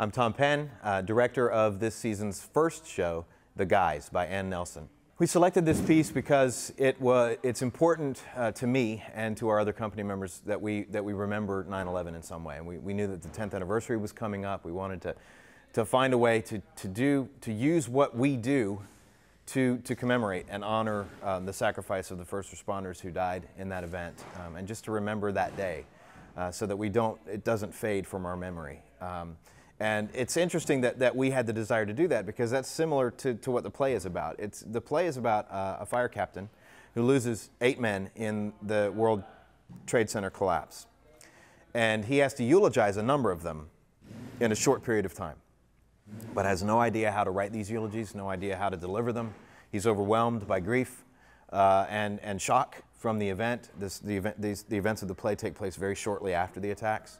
I'm Tom Penn, uh, director of this season's first show, The Guys by Ann Nelson. We selected this piece because it was, it's important uh, to me and to our other company members that we, that we remember 9-11 in some way. And we, we knew that the 10th anniversary was coming up. We wanted to, to find a way to, to, do, to use what we do to, to commemorate and honor um, the sacrifice of the first responders who died in that event um, and just to remember that day uh, so that we don't, it doesn't fade from our memory. Um, and it's interesting that, that we had the desire to do that because that's similar to, to what the play is about. It's, the play is about uh, a fire captain who loses eight men in the World Trade Center collapse. And he has to eulogize a number of them in a short period of time, but has no idea how to write these eulogies, no idea how to deliver them. He's overwhelmed by grief uh, and, and shock from the event. This, the, event these, the events of the play take place very shortly after the attacks.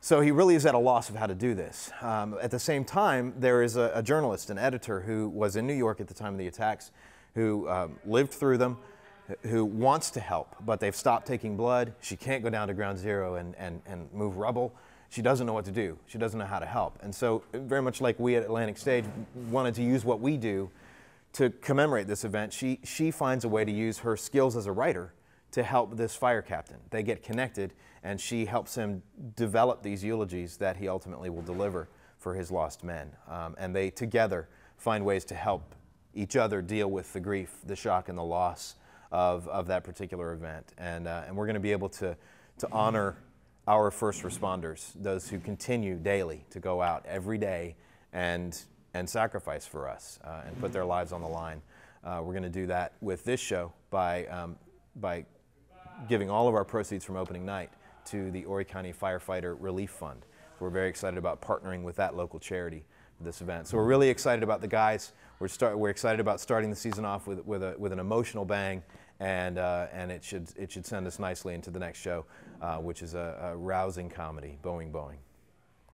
So he really is at a loss of how to do this. Um, at the same time, there is a, a, journalist, an editor who was in New York at the time of the attacks, who um, lived through them, who wants to help, but they've stopped taking blood. She can't go down to ground zero and, and, and move rubble. She doesn't know what to do. She doesn't know how to help. And so, very much like we at Atlantic Stage wanted to use what we do to commemorate this event, she, she finds a way to use her skills as a writer to help this fire captain. They get connected, and she helps him develop these eulogies that he ultimately will deliver for his lost men. Um, and they together find ways to help each other deal with the grief, the shock, and the loss of, of that particular event. And, uh, and we're going to be able to, to honor our first responders, those who continue daily to go out every day and, and sacrifice for us uh, and put their lives on the line. Uh, we're going to do that with this show by, um, by giving all of our proceeds from opening night to the Horry County Firefighter Relief Fund. we're very excited about partnering with that local charity for this event. So we're really excited about the guys. We're, start, we're excited about starting the season off with, with, a, with an emotional bang, and, uh, and it, should, it should send us nicely into the next show, uh, which is a, a rousing comedy, Boeing Boeing.